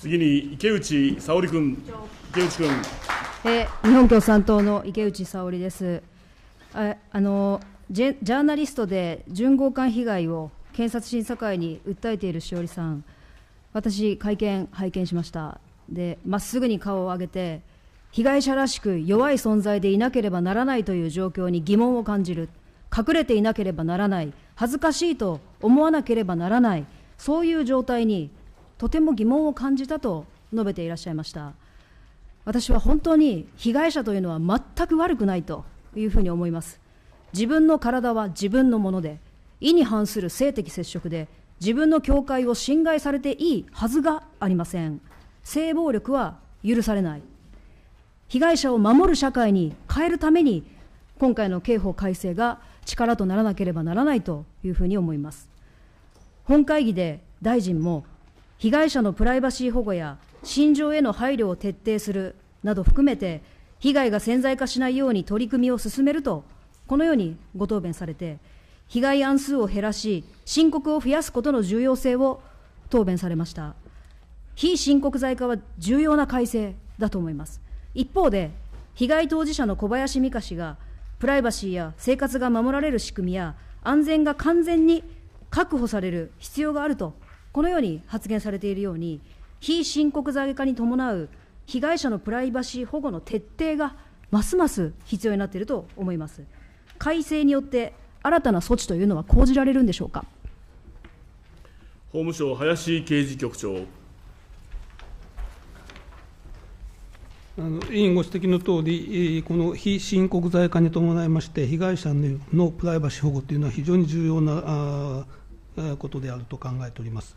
次に池内沙織君。池内君。え日本共産党の池内沙織です。ああのジジャーナリストで巡航艦被害を検察審査会に訴えているしおりさん、私、会見、拝見しました、でまっすぐに顔を上げて、被害者らしく弱い存在でいなければならないという状況に疑問を感じる、隠れていなければならない、恥ずかしいと思わなければならない、そういう状態にとても疑問を感じたと述べていらっしゃいました私は本当に被害者というのは全く悪くないというふうに思います自分の体は自分のもので意に反する性的接触で自分の境界を侵害されていいはずがありません性暴力は許されない被害者を守る社会に変えるために今回の刑法改正が力とならなければならないというふうに思います本会議で大臣も被害者のプライバシー保護や心情への配慮を徹底するなど含めて、被害が潜在化しないように取り組みを進めると、このようにご答弁されて、被害案数を減らし、申告を増やすことの重要性を答弁されました。非申告罪化は重要な改正だと思います。一方で、被害当事者の小林美香氏が、プライバシーや生活が守られる仕組みや、安全が完全に確保される必要があるとこのように発言されているように、非申告罪化に伴う被害者のプライバシー保護の徹底がますます必要になっていると思います。改正によって新たな措置というのは講じられるんでしょうか。法務省林刑事局長あの委員ご指摘のとおり、この非申告罪化に伴いまして、被害者のプライバシー保護というのは非常に重要なことであると考えております。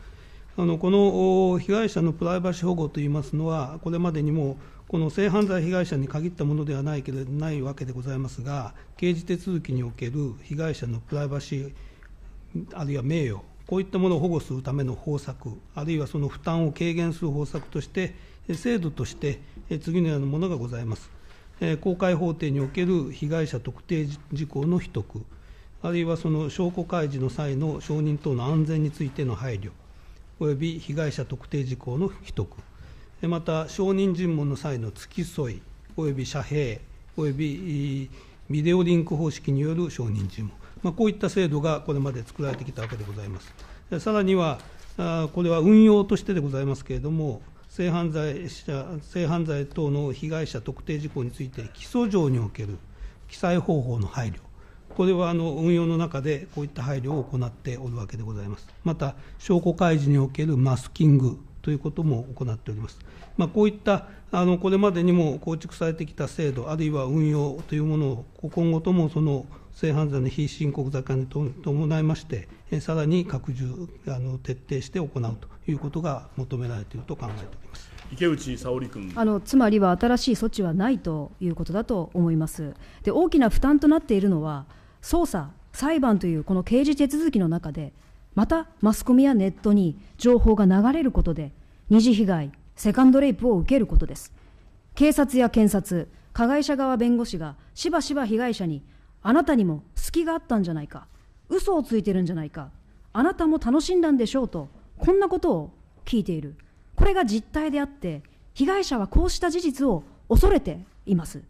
あのこの被害者のプライバシー保護といいますのは、これまでにもこの性犯罪被害者に限ったものではないけれないわけでございますが、刑事手続きにおける被害者のプライバシー、あるいは名誉、こういったものを保護するための方策、あるいはその負担を軽減する方策として、制度として次のようなものがございます。公開法廷における被害者特定事項の秘匿、あるいはその証拠開示の際の証人等の安全についての配慮、及び被害者特定事項の秘匿、また証人尋問の際の付き添い、及び遮蔽、及びビデオリンク方式による証人尋問、まあ、こういった制度がこれまで作られてきたわけでございます。さらには、これは運用としてでございますけれども、性犯罪者性犯罪等の被害者特定事項について、起訴状における記載方法の配慮。これはあの運用の中でこういった配慮を行っておるわけでございます。また、証拠開示におけるマスキングということも行っております。まあ、こういったあのこれまでにも構築されてきた制度、あるいは運用というものを今後ともその性犯罪の非申告罪化に伴いまして、さらに拡充、あの徹底して行うということが求められていると考えております池内沙織君あのつまりは新しい措置はないということだと思います。で大きな負担となっているのは捜査、裁判というこの刑事手続きの中で、またマスコミやネットに情報が流れることで、二次被害、セカンドレイプを受けることです。警察や検察、加害者側弁護士がしばしば被害者に、あなたにも隙があったんじゃないか、嘘をついてるんじゃないか、あなたも楽しんだんでしょうと、こんなことを聞いている。これが実態であって、被害者はこうした事実を恐れています。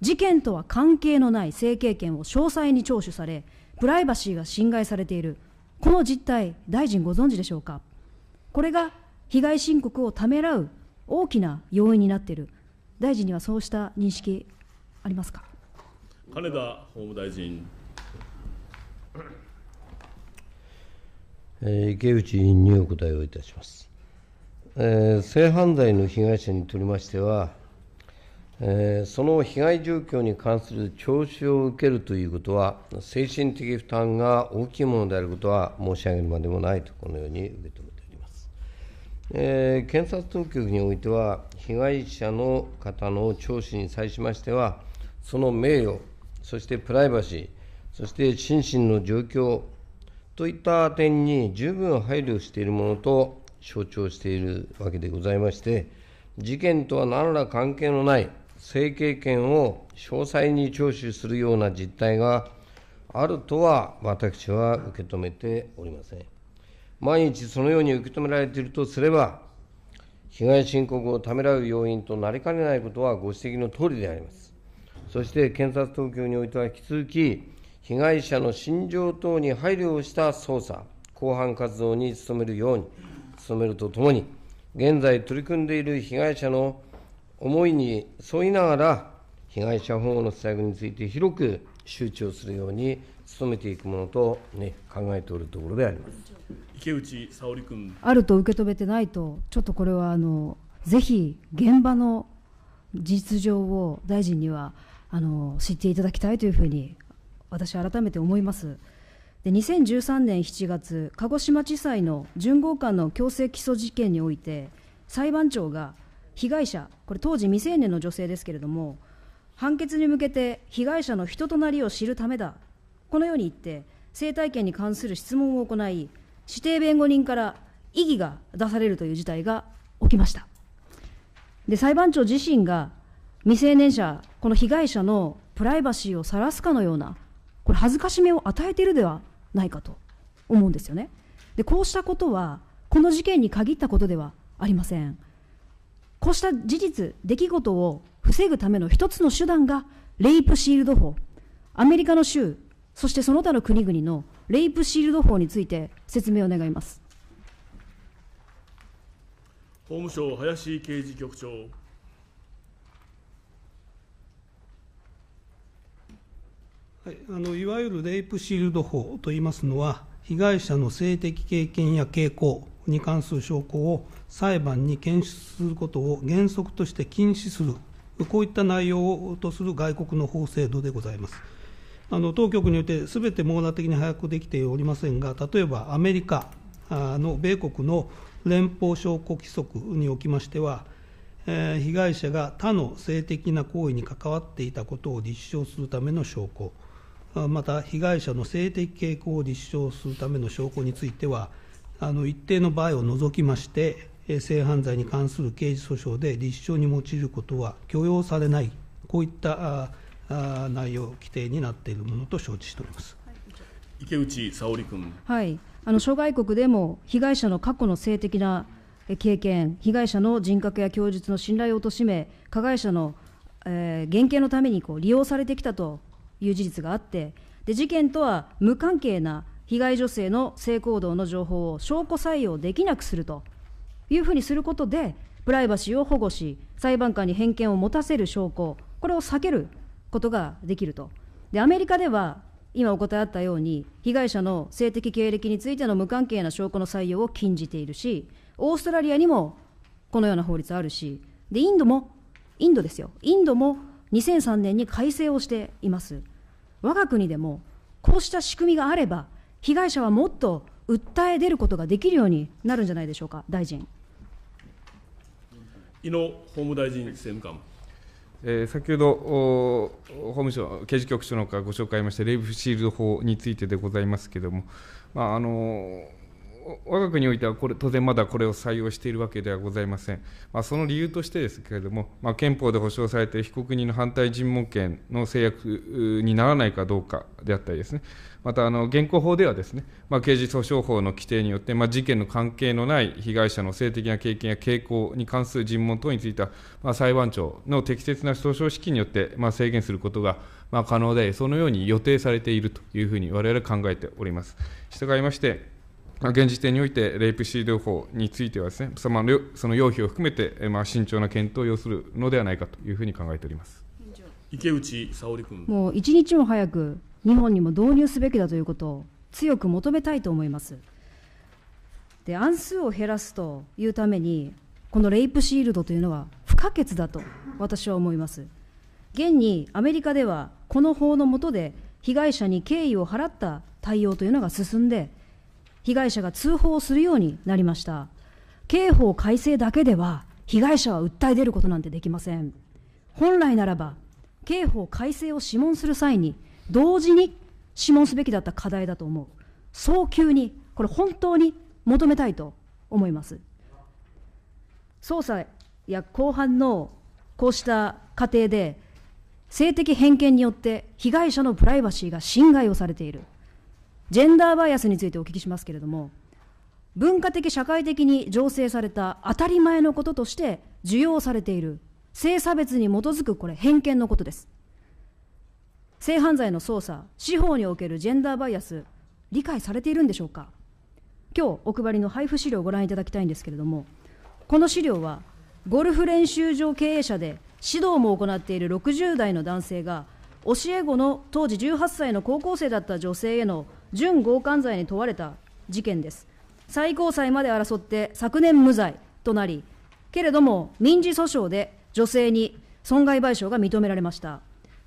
事件とは関係のない性経験を詳細に聴取されプライバシーが侵害されているこの実態大臣ご存知でしょうかこれが被害申告をためらう大きな要因になっている大臣にはそうした認識ありますか金田法務大臣池内委員にお答えをいたします、えー、性犯罪の被害者にとりましてはえその被害状況に関する聴取を受けるということは、精神的負担が大きいものであることは申し上げるまでもないと、このように受け止めております、えー、検察当局においては、被害者の方の聴取に際しましては、その名誉、そしてプライバシー、そして心身の状況といった点に十分配慮しているものと象徴しているわけでございまして、事件とは何ら関係のない生経権を詳細に聴取するような実態があるとは私は受け止めておりません。毎日そのように受け止められているとすれば、被害申告をためらう要因となりかねないことはご指摘のとおりであります。そして検察当局においては引き続き、被害者の心情等に配慮をした捜査、広範活動に努めるように、努めるとともに、現在取り組んでいる被害者の思いに沿いながら被害者保護の施策について広く周知をするように努めていくものと、ね、考えておるところであります池内沙織君あると受け止めてないとちょっとこれはあのぜひ現場の実情を大臣にはあの知っていただきたいというふうに私改めて思いますで2013年7月鹿児島地裁の準合官の強制起訴事件において裁判長が「被害者、これ当時未成年の女性ですけれども、判決に向けて被害者の人となりを知るためだ、このように言って、生態権に関する質問を行い、指定弁護人から異議が出されるという事態が起きました。で裁判長自身が未成年者、この被害者のプライバシーを晒すかのような、これ、恥ずかしめを与えているではないかと思うんですよね。でこうしたことは、この事件に限ったことではありません。こうした事実、出来事を防ぐための一つの手段が、レイプシールド法。アメリカの州、そしてその他の国々のレイプシールド法について説明を願います。法務省林刑事局長。はい、あのいわゆるレイプシールド法といいますのは、被害者の性的経験や傾向、に関する証拠を裁判に検出することを原則として禁止する、こういった内容とする外国の法制度でございます。あの当局によってすべて網羅的に把握できておりませんが、例えばアメリカの米国の連邦証拠規則におきましては、え被害者が他の性的な行為に関わっていたことを立証するための証拠、また被害者の性的傾向を立証するための証拠については、あの一定の場合を除きまして、性犯罪に関する刑事訴訟で立証に用いることは許容されない、こういったあ内容、規定になっているものと承知しております。池内沙織君、はい、あの諸外国でも被害者の過去の性的な経験、被害者の人格や供述の信頼を貶め、加害者の、えー、減刑のためにこう利用されてきたという事実があってで、事件とは無関係な被害女性の性行動の情報を証拠採用できなくするというふうにすることで、プライバシーを保護し、裁判官に偏見を持たせる証拠、これを避けることができると。で、アメリカでは、今お答えあったように、被害者の性的経歴についての無関係な証拠の採用を禁じているし、オーストラリアにもこのような法律あるし、で、インドも、インドですよ、インドも2003年に改正をしています。我が国でもこうした仕組みがあれば被害者はもっと訴え出ることができるようになるんじゃないでしょうか、大臣。井野法務大臣政務官。えー、先ほど法務省、刑事局長の方からご紹介しました、レイブシールド法についてでございますけれども、まああのー我が国においてはこれ、当然まだこれを採用しているわけではございません。まあ、その理由としてですけれども、まあ、憲法で保障されている被告人の反対尋問権の制約にならないかどうかであったりですね、またあの現行法ではですね、まあ、刑事訴訟法の規定によって、まあ、事件の関係のない被害者の性的な経験や傾向に関する尋問等については、まあ、裁判長の適切な訴訟指揮によって、まあ、制限することが、まあ、可能で、そのように予定されているというふうに我々は考えております。従いまして現時点において、レイプシー療法についてはですね、その要否を含めて、まあ、慎重な検討を要するのではないかというふうに考えております池内沙織君。もう一日も早く、日本にも導入すべきだということを強く求めたいと思います。で、案数を減らすというために、このレイプシールドというのは不可欠だと私は思います。現にアメリカでは、この法の下で被害者に敬意を払った対応というのが進んで、被害者が通報するようになりました刑法改正だけでは被害者は訴え出ることなんてできません本来ならば刑法改正を諮問する際に同時に諮問すべきだった課題だと思う早急にこれ本当に求めたいと思います捜査や公判のこうした過程で性的偏見によって被害者のプライバシーが侵害をされているジェンダーバイアスについてお聞きしますけれども、文化的、社会的に醸成された当たり前のこととして受容されている、性差別に基づくこれ、偏見のことです。性犯罪の捜査、司法におけるジェンダーバイアス、理解されているんでしょうか。今日お配りの配布資料をご覧いただきたいんですけれども、この資料は、ゴルフ練習場経営者で指導も行っている60代の男性が、教え子の当時18歳の高校生だった女性への準強姦罪に問われた事件です最高裁まで争って昨年無罪となりけれども民事訴訟で女性に損害賠償が認められました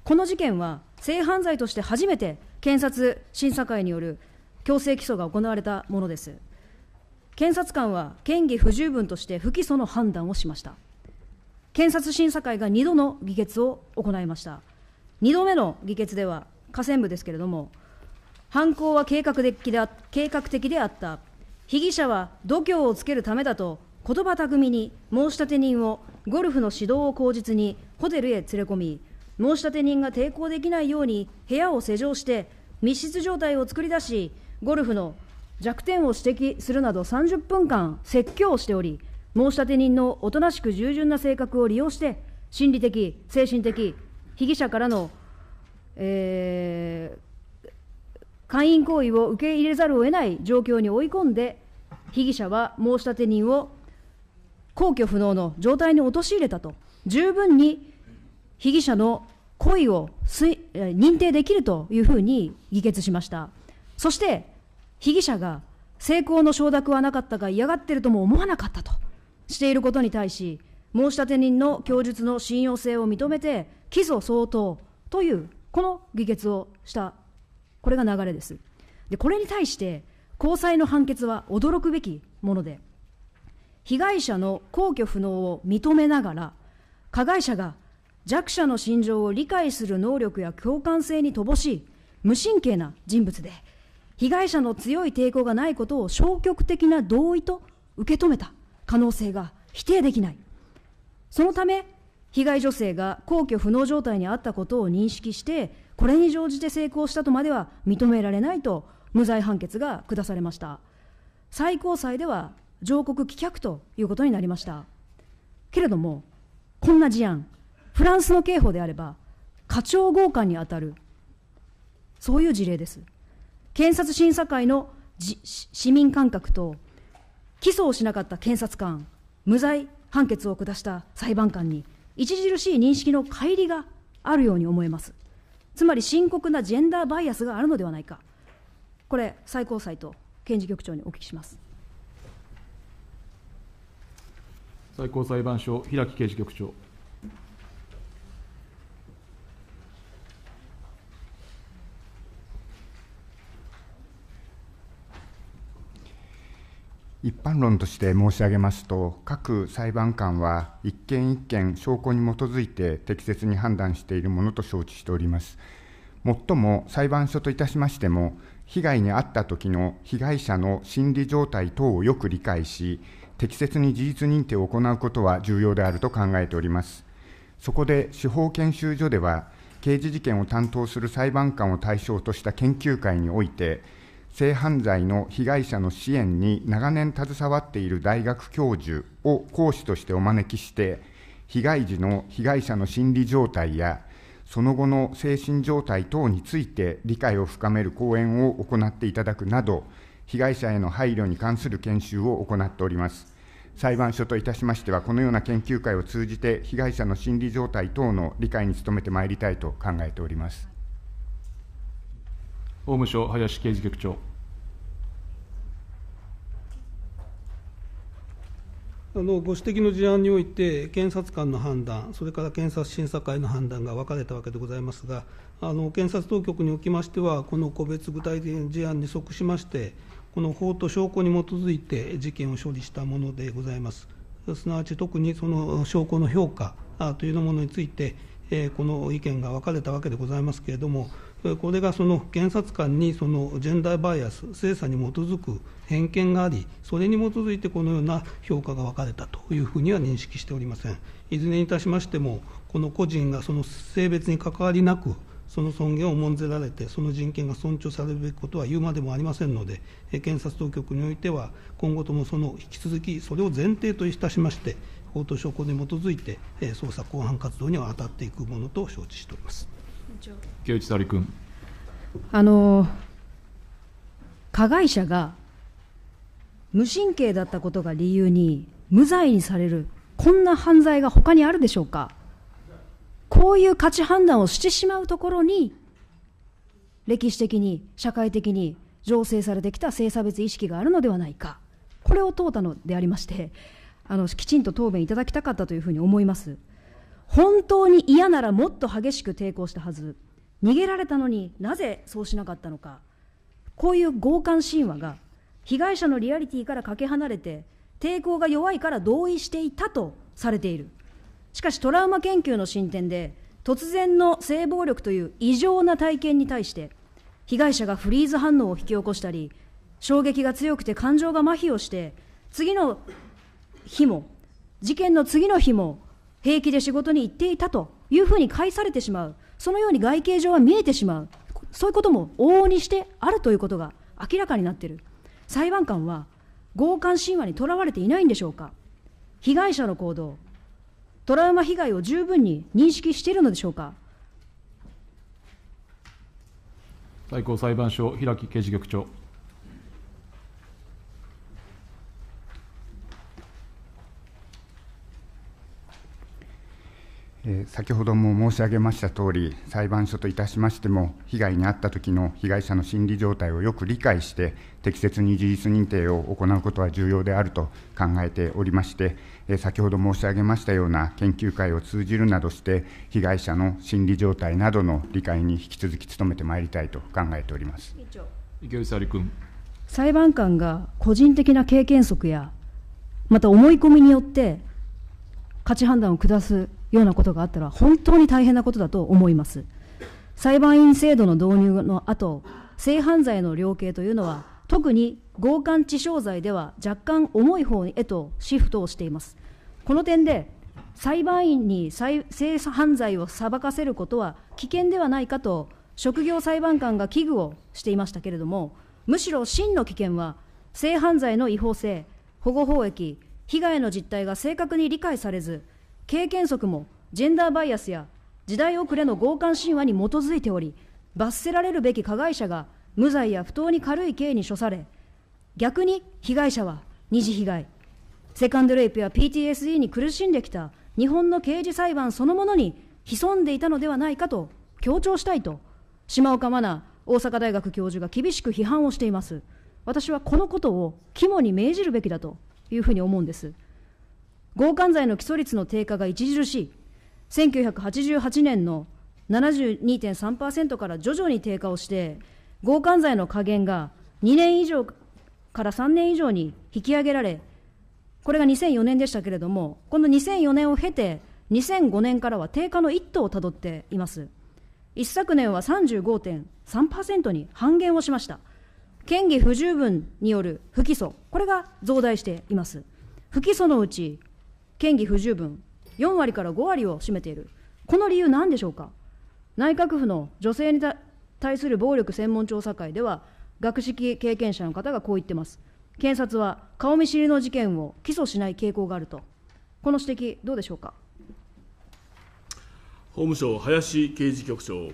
この事件は性犯罪として初めて検察審査会による強制起訴が行われたものです検察官は嫌疑不十分として不起訴の判断をしました検察審査会が2度の議決を行いました2度目の議決では河川部ですけれども犯行は計画的であ計画的であった被疑者は度胸をつけるためだと言葉巧みに申立人をゴルフの指導を口実にホテルへ連れ込み申立人が抵抗できないように部屋を施錠して密室状態を作り出しゴルフの弱点を指摘するなど30分間説教をしており申立人のおとなしく従順な性格を利用して心理的精神的被疑者からの、えー会員行為を受け入れざるを得ない状況に追い込んで、被疑者は申立人を皇居不能の状態に陥れたと、十分に被疑者の故意を認定できるというふうに議決しました。そして被疑者が成功の承諾はなかったが嫌がっているとも思わなかったとしていることに対し、申立人の供述の信用性を認めて、起訴相当という、この議決をしたこれが流れですでこれに対して高裁の判決は驚くべきもので被害者の皇居不能を認めながら加害者が弱者の心情を理解する能力や共感性に乏しい無神経な人物で被害者の強い抵抗がないことを消極的な同意と受け止めた可能性が否定できないそのため被害女性が皇居不能状態にあったことを認識してこれに乗じて成功したとまでは認められないと無罪判決が下されました最高裁では上告棄却ということになりましたけれどもこんな事案フランスの刑法であれば課長強姦にあたるそういう事例です検察審査会の市民感覚と起訴をしなかった検察官無罪判決を下した裁判官に著しい認識の乖離があるように思えますつまり深刻なジェンダーバイアスがあるのではないか、これ、最高裁と検事局長にお聞きします。最高裁判所、平木刑事局長。一般論として申し上げますと、各裁判官は一件一件証拠に基づいて適切に判断しているものと承知しております。もっとも裁判所といたしましても、被害に遭った時の被害者の心理状態等をよく理解し、適切に事実認定を行うことは重要であると考えております。そこで司法研修所では、刑事事件を担当する裁判官を対象とした研究会において、性犯罪の被害者の支援に長年携わっている大学教授を講師としてお招きして、被害時の被害者の心理状態や、その後の精神状態等について理解を深める講演を行っていただくなど、被害者への配慮に関する研修を行っております。裁判所といたしましては、このような研究会を通じて、被害者の心理状態等の理解に努めてまいりたいと考えております。法務省、林刑事局長。あのご指摘の事案において、検察官の判断、それから検察審査会の判断が分かれたわけでございますが、あの検察当局におきましては、この個別具体的事案に即しまして、この法と証拠に基づいて事件を処理したものでございます。すなわち特にその証拠の評価というものについて、この意見が分かれたわけでございますけれども、これがその検察官にそのジェンダーバイアス、性差に基づく偏見があり、それに基づいてこのような評価が分かれたというふうには認識しておりません。いずれにいたしましても、この個人がその性別に関わりなく、その尊厳を重んぜられて、その人権が尊重されるべきことは言うまでもありませんので、検察当局においては、今後ともその引き続き、それを前提といたしまして、法と証拠に基づいて、捜査、公判活動には当たっていくものと承知しております。竹内沙利君。あの加害者が無神経だったことが理由に無罪にされるこんな犯罪が他にあるでしょうかこういう価値判断をしてしまうところに歴史的に社会的に醸成されてきた性差別意識があるのではないかこれを問うたのでありましてあのきちんと答弁いただきたかったというふうに思います。本当に嫌ならもっと激しく抵抗したはず逃げられたのになぜそうしなかったのかこういう強姦神話が被害者のリアリティからかけ離れて抵抗が弱いから同意していたとされているしかしトラウマ研究の進展で突然の性暴力という異常な体験に対して被害者がフリーズ反応を引き起こしたり衝撃が強くて感情が麻痺をして次の日も事件の次の日も平気で仕事に行っていたというふうに返されてしまうそのように外形上は見えてしまうそういうことも往々にしてあるということが明らかになっている裁判官は強姦神話にとらわれていないんでしょうか被害者の行動トラウマ被害を十分に認識しているのでしょうか最高裁判所平木刑事局長先ほども申し上げましたとおり、裁判所といたしましても、被害に遭ったときの被害者の心理状態をよく理解して、適切に事実認定を行うことは重要であると考えておりまして、先ほど申し上げましたような研究会を通じるなどして、被害者の心理状態などの理解に引き続き努めてまいりたいと考えております池内沙君。裁判官が個人的な経験則や、また思い込みによって、価値判断を下すようなことがあったら本当に大変なことだと思います。裁判員制度の導入の後、性犯罪の量刑というのは、特に強姦致傷罪では若干重い方へとシフトをしています。この点で、裁判員に性犯罪を裁かせることは危険ではないかと、職業裁判官が危惧をしていましたけれども、むしろ真の危険は、性犯罪の違法性、保護法益、被害の実態が正確に理解されず、経験則もジェンダーバイアスや時代遅れの強姦神話に基づいており、罰せられるべき加害者が無罪や不当に軽い刑に処され、逆に被害者は二次被害、セカンドレイプや PTSD に苦しんできた日本の刑事裁判そのものに潜んでいたのではないかと強調したいと、島岡真奈大阪大学教授が厳しく批判をしています。私はこのことを肝に銘じるべきだというふうに思うんです。強姦罪の起訴率の低下が著しい、1988年の72.3%から徐々に低下をして、強姦罪の下限が2年以上から3年以上に引き上げられ、これが2004年でしたけれども、この2004年を経て、2005年からは低下の一途をたどっています。一昨年は35.3%に半減をしました。嫌疑不十分による不起訴、これが増大しています。不起訴のうち県疑不十分、4割から5割を占めている、この理由、なんでしょうか。内閣府の女性に対する暴力専門調査会では、学識経験者の方がこう言ってます。検察は顔見知りの事件を起訴しない傾向があると、この指摘、どうでしょうか。法務省林刑事局長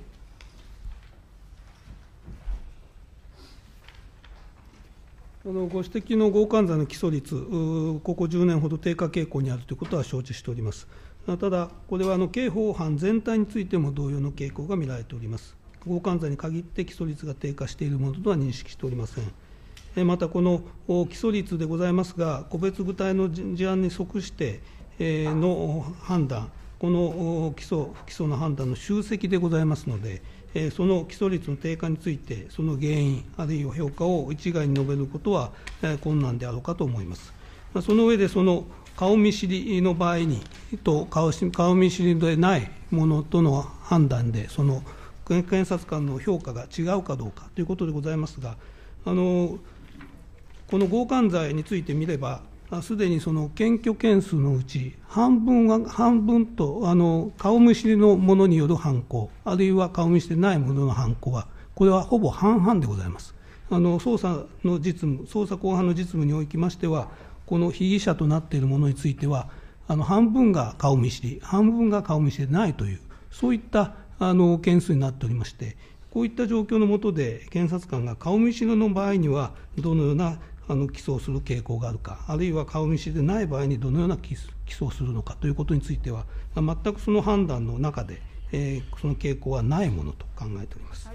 あのご指摘の強姦罪の起訴率、ここ10年ほど低下傾向にあるということは承知しております。ただ、これはあの刑法犯全体についても同様の傾向が見られております。強姦罪に限って起訴率が低下しているものとは認識しておりません。またこの起訴率でございますが、個別具体の事案に即しての判断、この起訴、不起訴の判断の集積でございますので、その基礎率の低下について、その原因、あるいは評価を一概に述べることは困難であろうかと思います。その上で、その顔見知りの場合にと顔見知りでないものとの判断で、その検察官の評価が違うかどうかということでございますが、あのこの強姦罪について見れば、すでにその検挙件数のうち半分は半分とあの顔見知りのものによる犯行あるいは顔見知りないものの犯行はこれはほぼ半々でございますあの捜査の実務捜査後半の実務におきましてはこの被疑者となっているものについてはあの半分が顔見知り半分が顔見知りでないというそういったあの件数になっておりましてこういった状況の下で検察官が顔見知りの場合にはどのようなあの起訴する傾向があるか、あるいは顔見知りでない場合にどのような起訴をするのかということについては、全くその判断の中で、えー、その傾向はないものと考えております。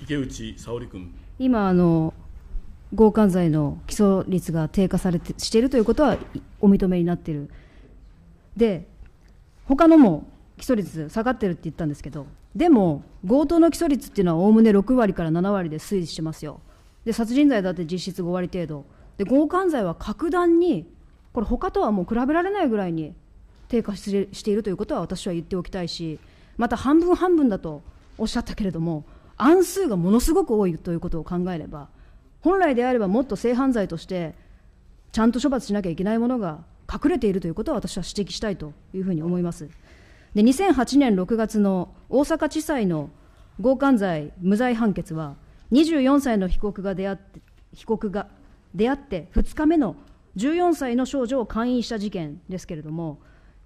池内沙織君今あの強姦罪の起訴率が低下されてしているということはお認めになっている、で他のも起訴率下がってるって言ったんですけど、でも、強盗の起訴率っていうのはおおむね6割から7割で推移してますよ。で殺人罪だって実質5割程度で強姦罪は格段にこれ他とはもう比べられないぐらいに低下しているということは私は言っておきたいしまた半分半分だとおっしゃったけれども案数がものすごく多いということを考えれば本来であればもっと性犯罪としてちゃんと処罰しなきゃいけないものが隠れているということは私は指摘したいというふうに思います。で2008年6月の大阪地裁の強姦罪無罪判決は24歳の被告が出会って被告が出会って2日目の14歳の少女を勧誘した事件ですけれども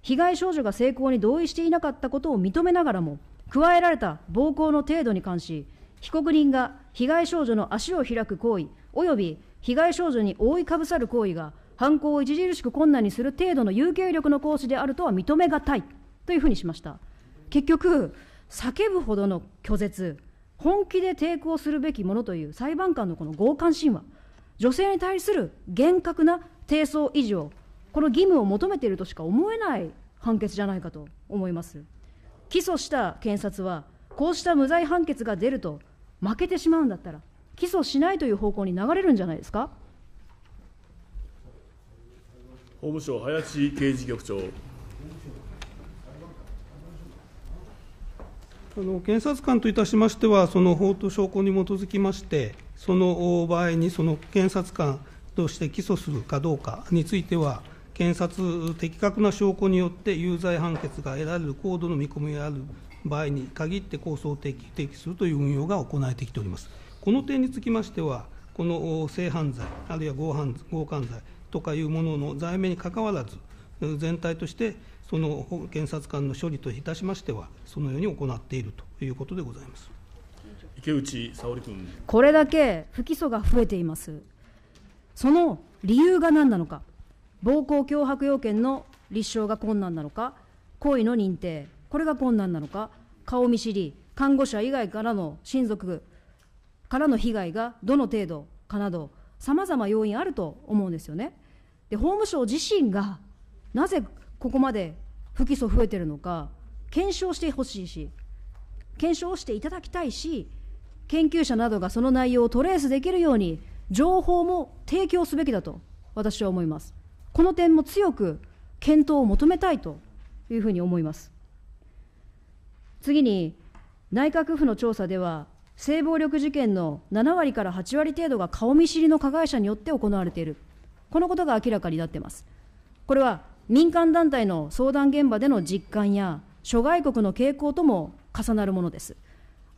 被害少女が性交に同意していなかったことを認めながらも加えられた暴行の程度に関し被告人が被害少女の足を開く行為および被害少女に覆いかぶさる行為が犯行を著しく困難にする程度の有形力の行使であるとは認めがたいというふうにしました結局叫ぶほどの拒絶本気で抵抗するべきものという裁判官のこの強姦神話、女性に対する厳格な提層維持を、この義務を求めているとしか思えない判決じゃないかと思います。起訴した検察は、こうした無罪判決が出ると、負けてしまうんだったら、起訴しないという方向に流れるんじゃないですか。法務省林刑事局長あの検察官といたしましては、その法と証拠に基づきまして、その場合にその検察官として起訴するかどうかについては、検察、的確な証拠によって有罪判決が得られる高度の見込みがある場合に限って、構想的提起するという運用が行われてきております。この点につきましては、この性犯罪、あるいは強犯強姦罪とかいうものの罪名にかかわらず、全体としてその検察官の処理といたしましては、そのように行っているということでございます池内沙織君。これだけ不起訴が増えています。その理由が何なのか、暴行脅迫要件の立証が困難なのか、行為の認定、これが困難なのか、顔見知り、看護者以外からの親族からの被害がどの程度かなど、さまざま要因あると思うんですよね。で法務省自身がなぜここまで不起訴増えてるのか、検証してほしいし、検証していただきたいし、研究者などがその内容をトレースできるように、情報も提供すべきだと私は思います。この点も強く検討を求めたいというふうに思います。次に、内閣府の調査では、性暴力事件の7割から8割程度が顔見知りの加害者によって行われている、このことが明らかになっています。これは民間団体の相談現場での実感や諸外国の傾向とも重なるものです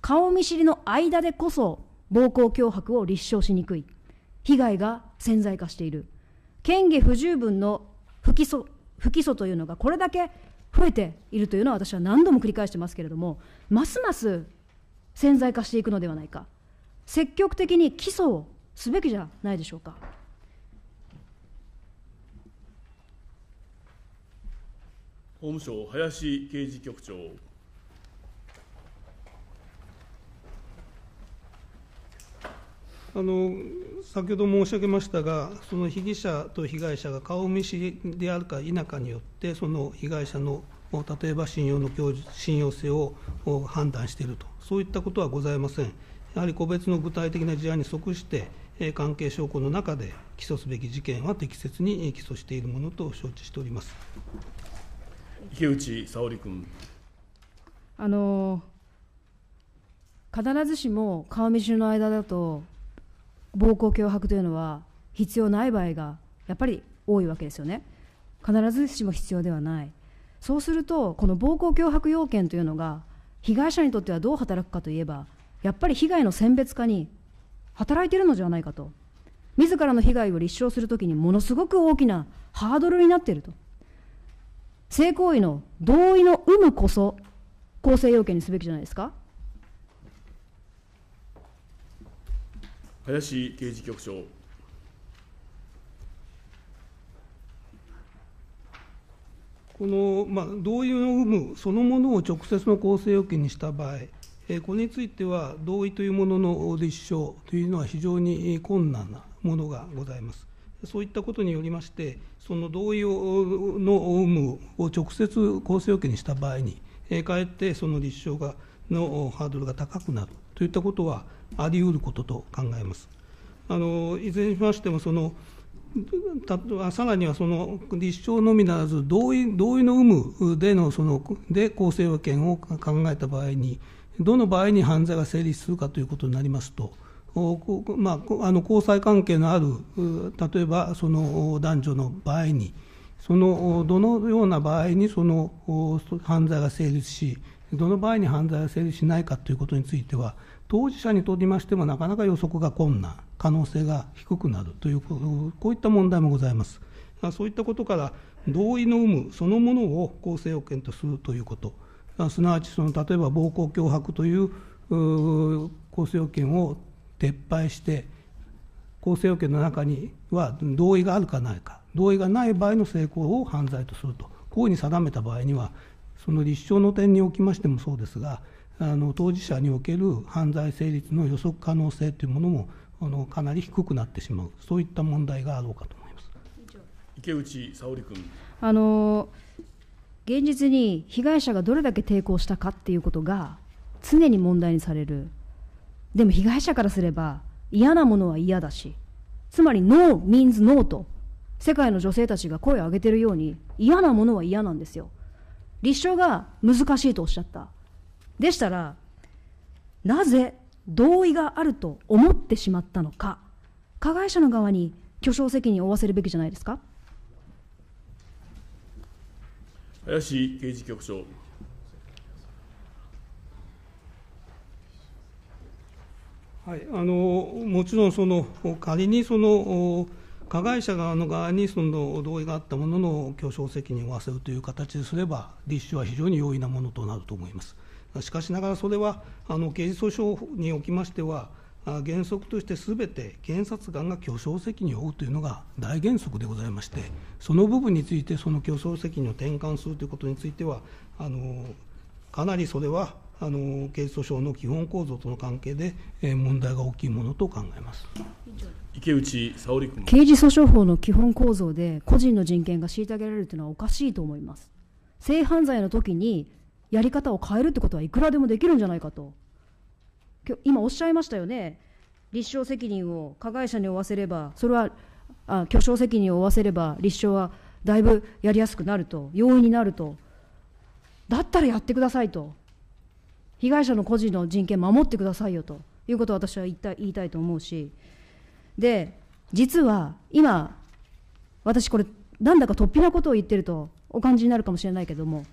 顔見知りの間でこそ暴行脅迫を立証しにくい被害が潜在化している嫌疑不十分の不起訴不起訴というのがこれだけ増えているというのは私は何度も繰り返してますけれどもますます潜在化していくのではないか積極的に起訴をすべきじゃないでしょうか。法務省林刑事局長あの先ほど申し上げましたが、その被疑者と被害者が顔見知りであるか否かによって、その被害者の例えば信用の信用性を判断していると、そういったことはございません。やはり個別の具体的な事案に即して、関係証拠の中で起訴すべき事件は適切に起訴しているものと承知しております。池内沙織君。あの必ずしも顔見知りの間だと暴行脅迫というのは必要ない場合がやっぱり多いわけですよね必ずしも必要ではないそうするとこの暴行脅迫要件というのが被害者にとってはどう働くかといえばやっぱり被害の選別化に働いてるのではないかと自らの被害を立証するときにものすごく大きなハードルになっていると性行為の同意の有無こそ構成要件にすべきじゃないですか林刑事局長。この、まあ、同意の有無そのものを直接の構成要件にした場合、えこれについては同意というものの立証というのは非常に困難なものがございます。そういったことによりまして、その同意をの有無を直接構成要件にした場合に、かえってその立証がのハードルが高くなるといったことはあり得ることと考えます。あのいずれにしましてもそのさらにはその立証のみならず同意同意の有無でのそので構成要件を考えた場合にどの場合に犯罪が成立するかということになりますとまあ、あの交際関係のある、例えばその男女の場合に、そのどのような場合にその犯罪が成立し、どの場合に犯罪が成立しないかということについては、当事者にとりましてもなかなか予測が困難、可能性が低くなるという、こういった問題もございます。そういったことから、同意の有無そのものを構成要件とするということ、すなわちその例えば暴行、脅迫という構成要件を撤廃して構成要件の中には同意があるかないか同意がない場合の性行を犯罪とするとこうに定めた場合にはその立証の点におきましてもそうですがあの当事者における犯罪成立の予測可能性というものもあのかなり低くなってしまうそういった問題があろうかと思います池内沙織君あの現実に被害者がどれだけ抵抗したかっていうことが常に問題にされるでも被害者からすれば嫌なものは嫌だし、つまり No means No と世界の女性たちが声を上げてるように嫌なものは嫌なんですよ。立証が難しいとおっしゃった。でしたら、なぜ同意があると思ってしまったのか、加害者の側に巨匠責任を負わせるべきじゃないですか。林刑事局長。はい、あのもちろんその仮にその加害者側の側にその同意があったものの表証責任を負わせるという形ですれば立証は非常に容易なものとなると思います。しかしながらそれはあの刑事訴訟におきましては原則としてすべて検察官が巨匠責任を負うというのが大原則でございましてその部分についてその巨匠責任を転換するということについてはあのかなりそれはあの刑事訴訟の基本構造との関係で、え問題が大きいものと考えます。池内沙織君刑事訴訟法の基本構造で個人の人権が虐げられるというのはおかしいと思います。性犯罪の時にやり方を変えるってことはいくらでもできるんじゃないかと。今おっしゃいましたよね。立証責任を加害者に負わせれば、それは、あ巨匠責任を負わせれば、立証はだいぶやりやすくなると、容易になると、だったらやってくださいと、被害者の個人の人権守ってくださいよということを私は言った言いたいと思うしで実は今私これなんだか突飛なことを言ってるとお感じになるかもしれないけども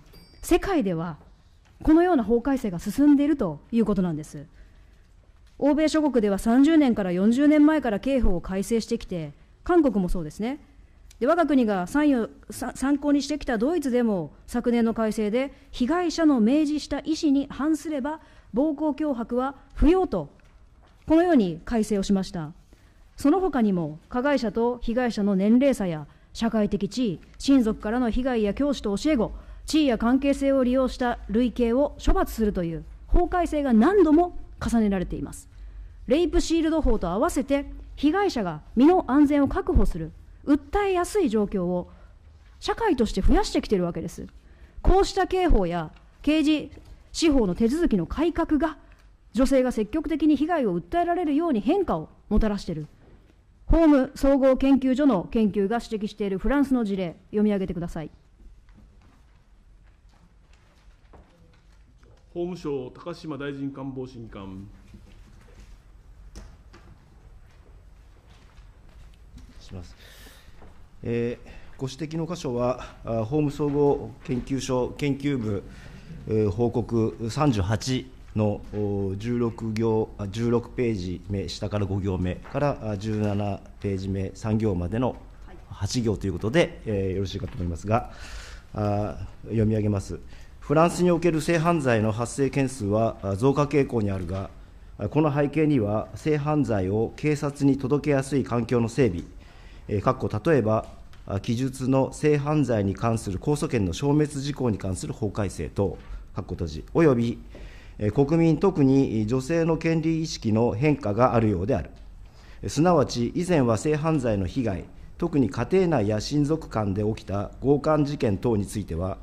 世界ではこのような法改正が進んでいるということなんです欧米諸国では30年から40年前から刑法を改正してきて韓国もそうですねで我が国が参考にしてきたドイツでも昨年の改正で被害者の明示した意思に反すれば暴行脅迫は不要とこのように改正をしましたその他にも加害者と被害者の年齢差や社会的地位親族からの被害や教師と教え子地位や関係性を利用した類型を処罰するという法改正が何度も重ねられていますレイプシールド法と合わせて被害者が身の安全を確保する訴えやすい状況を社会として増やしてきているわけです。こうした刑法や刑事司法の手続きの改革が女性が積極的に被害を訴えられるように変化をもたらしている。法務総合研究所の研究が指摘しているフランスの事例、読み上げてください。法務省高島大臣官房審議官。します。えー、ご指摘の箇所は、法務総合研究所研究部、えー、報告38の 16, 行16ページ目、下から5行目から17ページ目、3行までの8行ということで、えー、よろしいかと思いますが、あ読み上げます。フランスにおける性犯罪の発生件数は増加傾向にあるが、この背景には性犯罪を警察に届けやすい環境の整備、かっこ例えば、記述の性犯罪に関する控訴権の消滅事項に関する法改正等、かっ閉じ、および国民、特に女性の権利意識の変化があるようである。すなわち、以前は性犯罪の被害、特に家庭内や親族間で起きた強姦事件等については、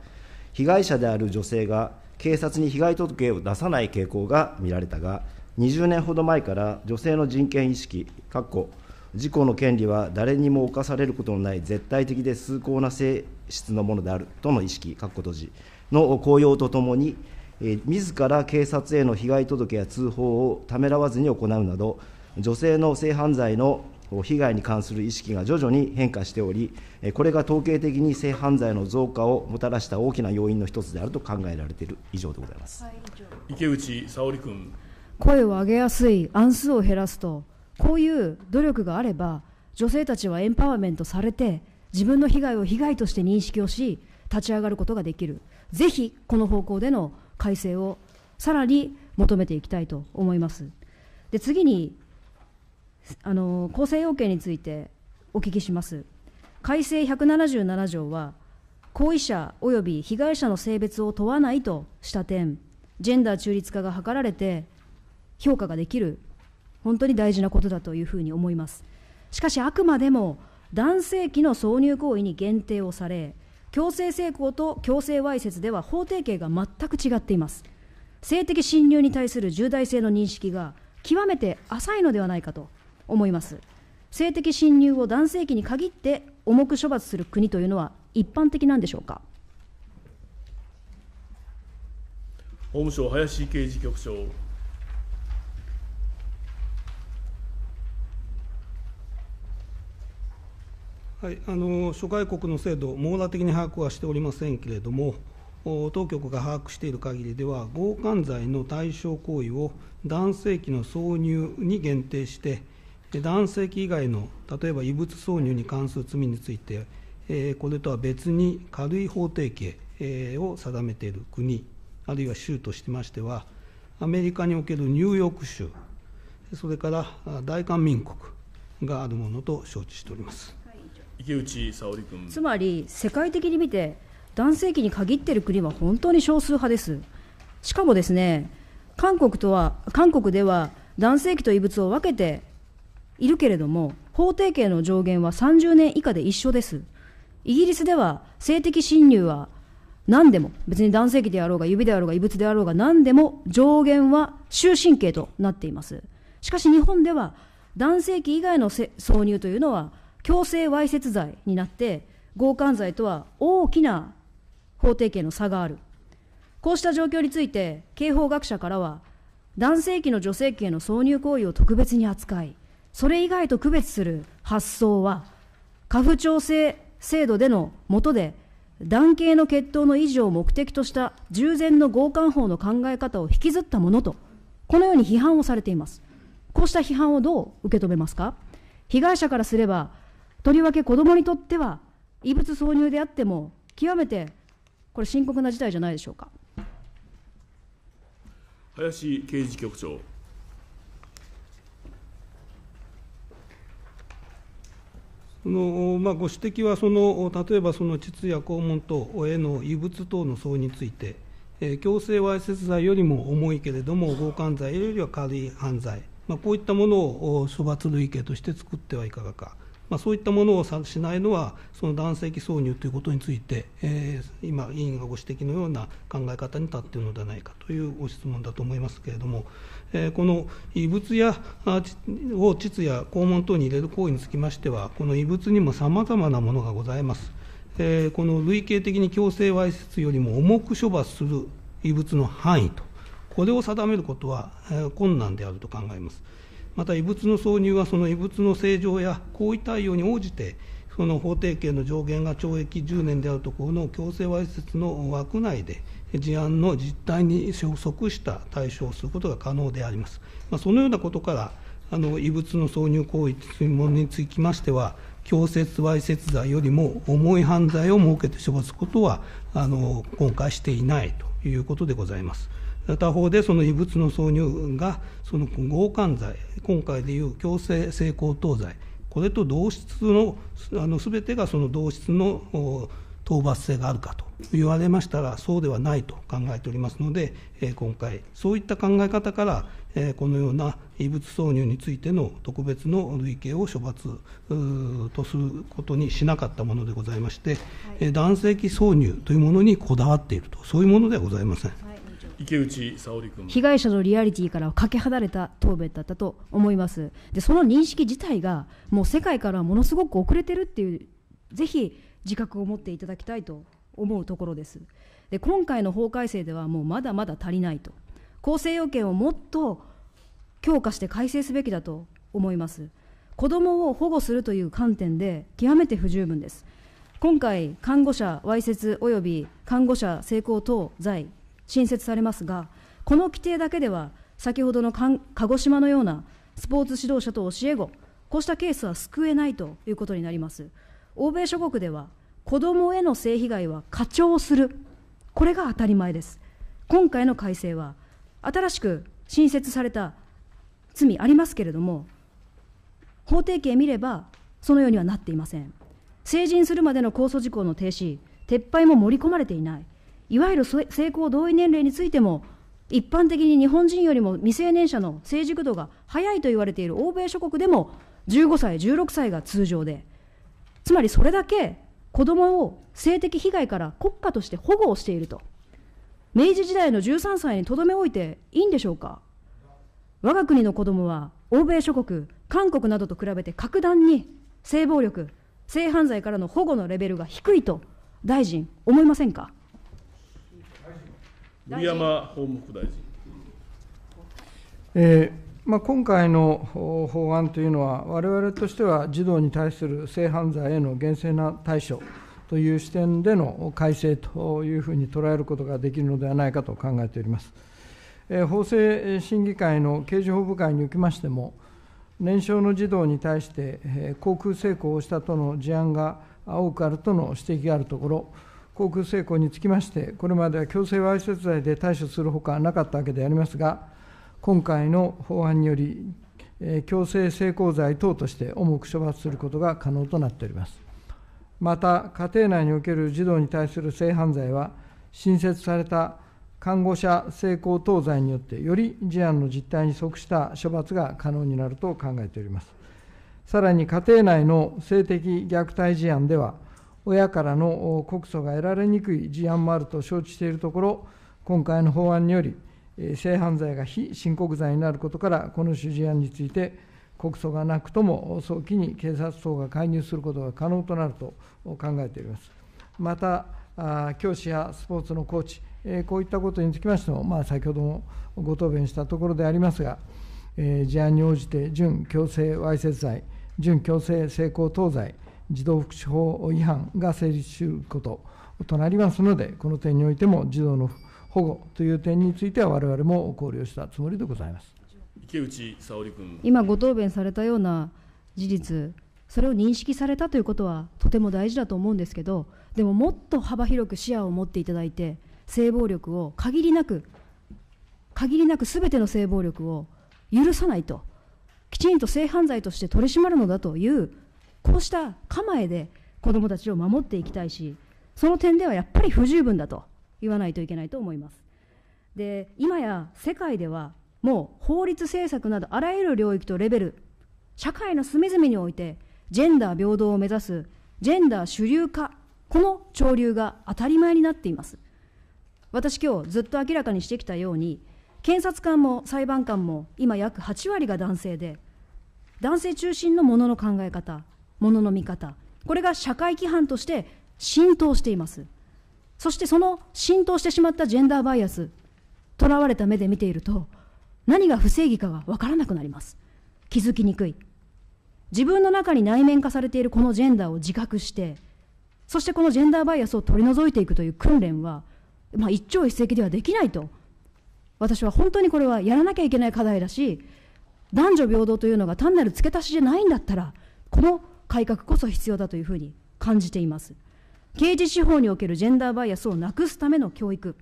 被害者である女性が警察に被害届を出さない傾向が見られたが、20年ほど前から女性の人権意識、かっこ自己の権利は誰にも侵されることのない絶対的で崇高な性質のものであるとの意識、確固とじの効用とともに、え自ら警察への被害届や通報をためらわずに行うなど、女性の性犯罪の被害に関する意識が徐々に変化しており、これが統計的に性犯罪の増加をもたらした大きな要因の一つであると考えられている以上でございます、はい、池内沙織君声を上げやすい、安数を減らすと、こういう努力があれば女性たちはエンパワーメントされて自分の被害を被害として認識をし立ち上がることができるぜひこの方向での改正をさらに求めていきたいと思いますで次にあの構成要件についてお聞きします改正177条は行為者及び被害者の性別を問わないとした点ジェンダー中立化が図られて評価ができる本当に大事なことだというふうに思います。しかし、あくまでも男性器の挿入行為に限定をされ、強制性交と強制わいせつでは法定刑が全く違っています。性的侵入に対する重大性の認識が極めて浅いのではないかと思います。性的侵入を男性器に限って重く処罰する国というのは一般的なんでしょうか。法務省林刑事局長はい、あの諸外国の制度、網羅的に把握はしておりませんけれども、当局が把握している限りでは、強姦罪の対象行為を男性器の挿入に限定して、男性器以外の例えば異物挿入に関する罪について、えー、これとは別に軽い法定刑、えー、を定めている国、あるいは州としてましては、アメリカにおけるニューヨーク州、それから大韓民国があるものと承知しております。池内沙織君つまり世界的に見て男性器に限っている国は本当に少数派ですしかもですね韓国とは韓国では男性器と異物を分けているけれども法定刑の上限は30年以下で一緒ですイギリスでは性的侵入は何でも別に男性器であろうが指であろうが異物であろうが何でも上限は終身刑となっていますしかし日本では男性器以外の挿入というのは強制わいせつ罪になって強姦罪とは大きな法定刑の差があるこうした状況について刑法学者からは男性器の女性器への挿入行為を特別に扱いそれ以外と区別する発想は家父調整制度での下で男系の血統の維持を目的とした従前の強姦法の考え方を引きずったものとこのように批判をされていますこうした批判をどう受け止めますか被害者からすればとりわけ子どもにとっては異物挿入であっても極めてこれ深刻な事態じゃないでしょうか林刑事局長そのまあ、ご指摘はその例えばその膣や肛門等への異物等の層について、えー、強制わいせつ罪よりも重いけれども強姦罪よりは軽い犯罪、まあ、こういったものを処罰類型として作ってはいかがか。まあ、そういったものをしないのは、その男性器挿入ということについて、えー、今、委員がご指摘のような考え方に立っているのではないかというご質問だと思いますけれども、えー、この異物やを膣や肛門等に入れる行為につきましては、この異物にもさまざまなものがございます。えー、この類型的に強制わいせつよりも重く処罰する異物の範囲と、これを定めることは困難であると考えます。また異物の挿入はその異物の正常や行為対応に応じて、その法定刑の上限が懲役10年であるところの強制わいせつの枠内で、事案の実態に即した対処をすることが可能であります。まあ、そのようなことからあの異物の挿入行為というものにつきましては、強制わいせつ罪よりも重い犯罪を設けて処罰することはあの、今回していないということでございます。他方でその異物の挿入がその強姦罪、今回でいう強制性交等罪、これと同質の、すべてがその同質の討伐性があるかと言われましたら、そうではないと考えておりますので、今回、そういった考え方から、このような異物挿入についての特別の類型を処罰とすることにしなかったものでございまして、はい、男性器挿入というものにこだわっていると、そういうものではございません。池内沙織君被害者のリアリティからはかけ離れた答弁だったと思いますでその認識自体がもう世界からものすごく遅れてるっていうぜひ自覚を持っていただきたいと思うところですで今回の法改正ではもうまだまだ足りないと構成要件をもっと強化して改正すべきだと思います子どもを保護するという観点で極めて不十分です今回看護者わいせつ及び看護者性交等罪新設されますが、この規定だけでは、先ほどの鹿児島のようなスポーツ指導者と教え子、こうしたケースは救えないということになります。欧米諸国では、子どもへの性被害は課長する、これが当たり前です。今回の改正は、新しく新設された罪ありますけれども、法定刑見れば、そのようにはなっていません。成人するまでの控訴事項の停止、撤廃も盛り込まれていない。いわゆる性交同意年齢についても一般的に日本人よりも未成年者の成熟度が早いと言われている欧米諸国でも15歳16歳が通常でつまりそれだけ子どもを性的被害から国家として保護をしていると明治時代の13歳にとどめ置いていいんでしょうか我が国の子どもは欧米諸国韓国などと比べて格段に性暴力性犯罪からの保護のレベルが低いと大臣思いませんか森山法務副大臣。えーまあ、今回の法案というのは、われわれとしては児童に対する性犯罪への厳正な対処という視点での改正というふうに捉えることができるのではないかと考えております。えー、法制審議会の刑事法部会におきましても、年少の児童に対して、え航空成功をしたとの事案が多くあるとの指摘があるところ、航空性交につきまして、これまでは強制わいせつ罪で対処するほかなかったわけでありますが、今回の法案により、え強制性交罪等として重く処罰することが可能となっております。また、家庭内における児童に対する性犯罪は、新設された看護者性交等罪によって、より事案の実態に即した処罰が可能になると考えております。さらに、家庭内の性的虐待事案では、親からの告訴が得られにくい事案もあると承知しているところ、今回の法案により、性犯罪が非申告罪になることから、この主事案について、告訴がなくとも早期に警察等が介入することが可能となると考えております。また、教師やスポーツのコーチ、こういったことにつきましても、まあ、先ほどもご答弁したところでありますが、事案に応じて準強制わいせつ罪、準強制性交等罪、児童福祉法違反が成立することとなりますので、この点においても児童の保護という点については、われわれも考慮したつもりでございます池内沙織君。今、ご答弁されたような事実、それを認識されたということは、とても大事だと思うんですけど、でももっと幅広く視野を持っていただいて、性暴力を限りなく、限りなくすべての性暴力を許さないと、きちんと性犯罪として取り締まるのだというこうした構えで子どもたちを守っていきたいしその点ではやっぱり不十分だと言わないといけないと思います。で今や世界ではもう法律政策などあらゆる領域とレベル社会の隅々においてジェンダー平等を目指すジェンダー主流化この潮流が当たり前になっています私今日ずっと明らかにしてきたように検察官も裁判官も今約8割が男性で男性中心のものの考え方ものの見方これが社会規範として浸透していますそしてその浸透してしまったジェンダーバイアスとらわれた目で見ていると何が不正義かが分からなくなります気づきにくい自分の中に内面化されているこのジェンダーを自覚してそしてこのジェンダーバイアスを取り除いていくという訓練は、まあ、一朝一夕ではできないと私は本当にこれはやらなきゃいけない課題だし男女平等というのが単なる付け足しじゃないんだったらこの改革こそ必要だというふうに感じています。刑事司法におけるジェンダーバイアスをなくすための教育、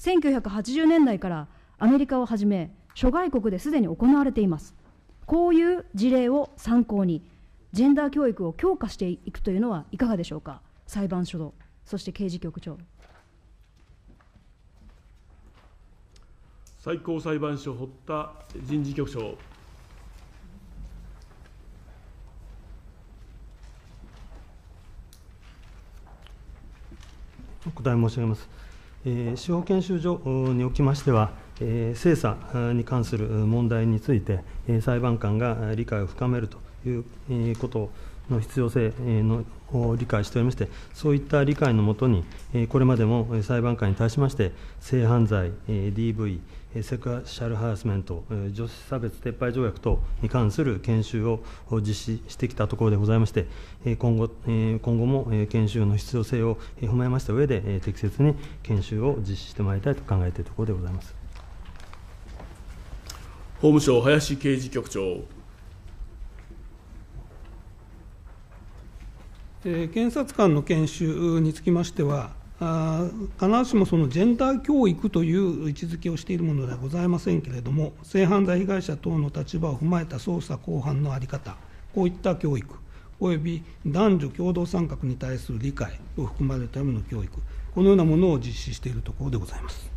1980年代からアメリカをはじめ、諸外国ですでに行われています。こういう事例を参考に、ジェンダー教育を強化していくというのはいかがでしょうか、裁判所の、そして刑事局長。最高裁判所堀田人事局長。お答え申し上げます。司法研修所におきましては、精査に関する問題について、裁判官が理解を深めるということの必要性のを理解しておりまして、そういった理解のもとに、これまでも裁判官に対しまして、性犯罪、DV、セクシャルハラスメント、女子差別撤廃条約等に関する研修を実施してきたところでございまして、今後今後も研修の必要性を踏まえました上で、適切に研修を実施してまいりたいと考えているところでございます法務省、林刑事局長。検察官の研修につきましては、あ必ずしもそのジェンダー教育という位置づけをしているものではございませんけれども、性犯罪被害者等の立場を踏まえた捜査公判の在り方、こういった教育、および男女共同参画に対する理解を含まれるための教育、このようなものを実施しているところでございます。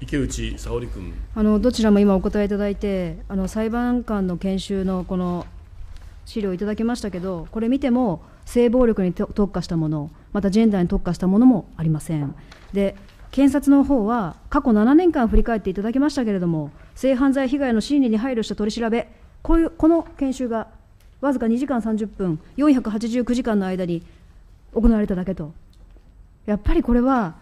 池内沙織君あのどちらも今お答えいただいてあの裁判官の研修のこの資料をいただきましたけどこれ見ても性暴力に特化したものまたジェンダーに特化したものもありませんで検察の方は過去7年間振り返っていただきましたけれども性犯罪被害の心理に配慮した取り調べこういうこの研修がわずか2時間30分489時間の間に行われただけとやっぱりこれは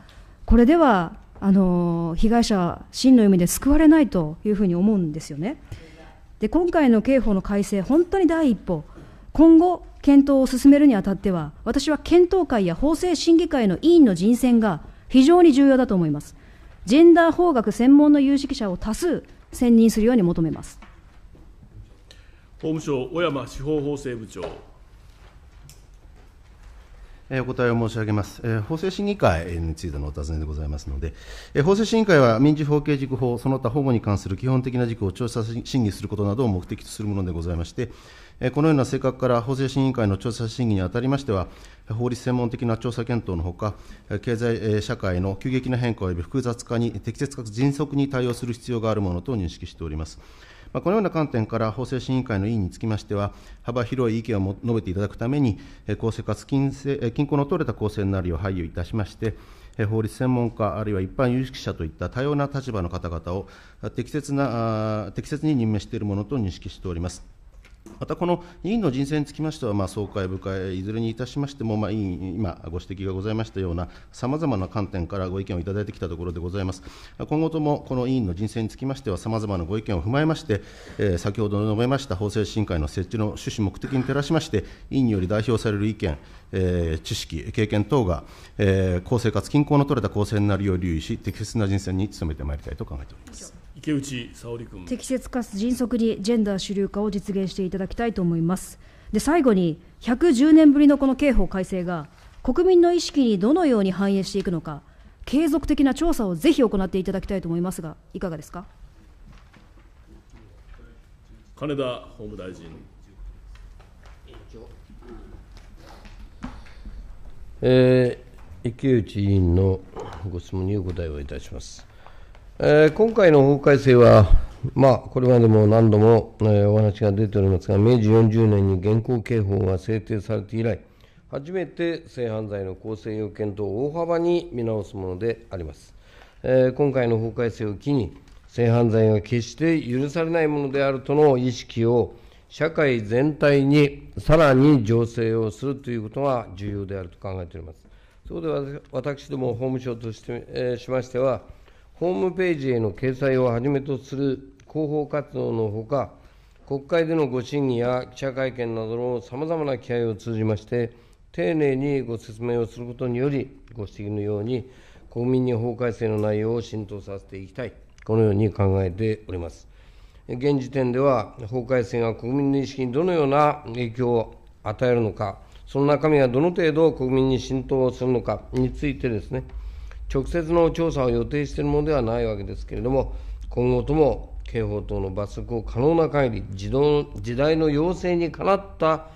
これではあの被害者真の意味で救われないというふうに思うんですよねで今回の刑法の改正本当に第一歩今後、検討を進めるにあたっては、私は検討会や法制審議会の委員の人選が非常に重要だと思います。ジェンダー法学専門の有識者を多数選任するように求めます。法務省小山司法法制部長。お答えを申し上げます。法制審議会についてのお尋ねでございますので、法制審議会は民事法系事法、その他保護に関する基本的な事項を調査審議することなどを目的とするものでございまして、このような性格から法制審議会の調査審議にあたりましては、法律専門的な調査検討のほか、経済社会の急激な変化及び複雑化に適切かつ迅速に対応する必要があるものと認識しております。まこのような観点から法制審委員会の委員につきましては、幅広い意見を述べていただくために、公正かつ均衡の取れた公正になるよう配慮いたしまして、法律専門家、あるいは一般有識者といった多様な立場の方々を適切な適切に任命しているものと認識しております。またこの委員の人選につきましては、まあ、総会、部会、いずれにいたしましても、まあ、委員、今、ご指摘がございましたような、さまざまな観点からご意見をいただいてきたところでございます。今後ともこの委員の人選につきましては、さまざまなご意見を踏まえまして、えー、先ほど述べました法制審会の設置の趣旨、目的に照らしまして、委員により代表される意見、えー、知識、経験等が、えー、公正かつ均衡の取れた公正になるよう留意し、適切な人選に努めてまいりたいと考えております。池内沙織君適切かつ迅速にジェンダー主流化を実現していただきたいと思いますで最後に110年ぶりのこの刑法改正が国民の意識にどのように反映していくのか継続的な調査をぜひ行っていただきたいと思いますがいかがですか金田法務大臣えー、池内委員のご質問にお答えをいたします。えー、今回の法改正は、まあ、これまでも何度も、えー、お話が出ておりますが、明治40年に現行刑法が制定されて以来、初めて性犯罪の構成要件等を大幅に見直すものであります。えー、今回の法改正を機に、性犯罪が決して許されないものであるとの意識を、社会全体にさらに醸成をするということが重要であると考えております。そこで私ども法務省として、えしましては、ホームページへの掲載をはじめとする広報活動のほか、国会でのご審議や記者会見などのさまざまな機会を通じまして、丁寧にご説明をすることにより、ご指摘のように、国民に法改正の内容を浸透させていきたい、このように考えております。現時点では、法改正が国民の意識にどのような影響を与えるのか、その中身がどの程度国民に浸透するのかについてですね、直接の調査を予定しているものではないわけですけれども、今後とも刑法等の罰則を可能な限り時時代の要請にかなった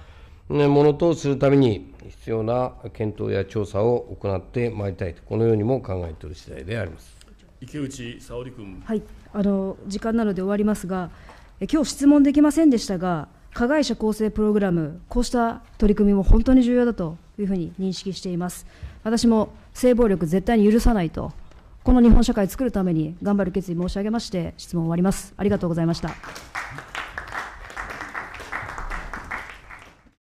ものとするために必要な検討や調査を行ってまいりたいとこのようにも考えている次第であります池内沙織君、はい、あの時間なので終わりますがえ今日質問できませんでしたが加害者更生プログラムこうした取り組みも本当に重要だというふうに認識しています。私も性暴力絶対に許さないと、この日本社会を作るために頑張る決意申し上げまして、質問を終わります。ありがとうございました。